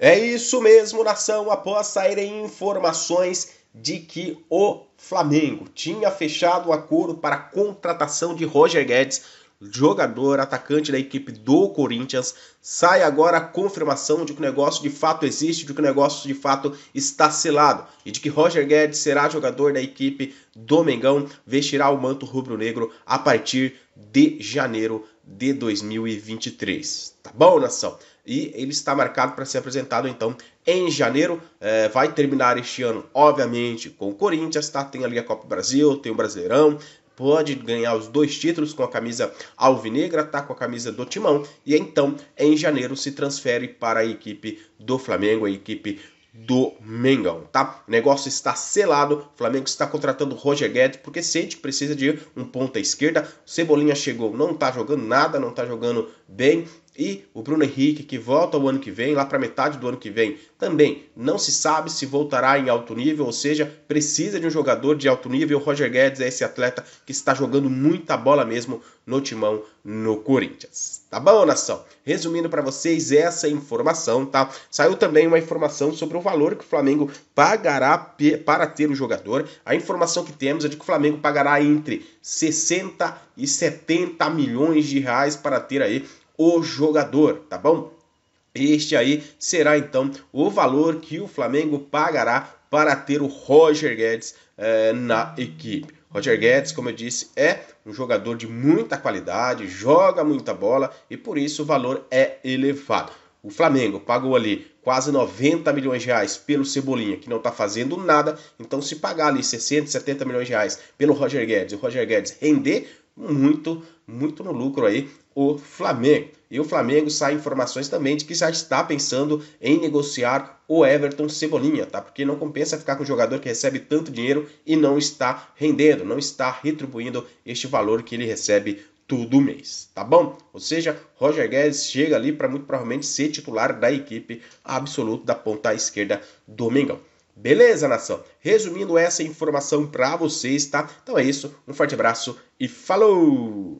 É isso mesmo, nação. Após saírem informações de que o Flamengo tinha fechado o acordo para a contratação de Roger Guedes, jogador atacante da equipe do Corinthians, sai agora a confirmação de que o negócio de fato existe, de que o negócio de fato está selado e de que Roger Guedes será jogador da equipe do Mengão, vestirá o manto rubro-negro a partir de janeiro de 2023. Tá bom, nação? E ele está marcado para ser apresentado então em janeiro. É, vai terminar este ano, obviamente, com o Corinthians, tá? Tem ali a Copa do Brasil, tem o Brasileirão. Pode ganhar os dois títulos com a camisa alvinegra, tá? Com a camisa do Timão. E então, em janeiro, se transfere para a equipe do Flamengo, a equipe do Mengão, tá? O negócio está selado. O Flamengo está contratando Roger Guedes porque sente que precisa de um ponta esquerda. O Cebolinha chegou, não tá jogando nada, não tá jogando bem. E o Bruno Henrique, que volta o ano que vem, lá para metade do ano que vem, também não se sabe se voltará em alto nível, ou seja, precisa de um jogador de alto nível. O Roger Guedes é esse atleta que está jogando muita bola mesmo no timão no Corinthians. Tá bom, nação? Resumindo para vocês essa informação, tá? Saiu também uma informação sobre o valor que o Flamengo pagará para ter o jogador. A informação que temos é de que o Flamengo pagará entre 60 e 70 milhões de reais para ter aí o jogador, tá bom? Este aí será então o valor que o Flamengo pagará para ter o Roger Guedes eh, na equipe. Roger Guedes, como eu disse, é um jogador de muita qualidade, joga muita bola e por isso o valor é elevado. O Flamengo pagou ali quase 90 milhões de reais pelo Cebolinha, que não está fazendo nada. Então, se pagar ali 60, 70 milhões de reais pelo Roger Guedes, o Roger Guedes render, muito, muito no lucro aí o Flamengo. E o Flamengo sai informações também de que já está pensando em negociar o Everton Cebolinha, tá? Porque não compensa ficar com um jogador que recebe tanto dinheiro e não está rendendo, não está retribuindo este valor que ele recebe todo mês, tá bom? Ou seja, Roger Guedes chega ali para muito provavelmente ser titular da equipe absoluta da ponta esquerda do Mengão. Beleza, nação? Resumindo essa informação para vocês, tá? Então é isso, um forte abraço e falou!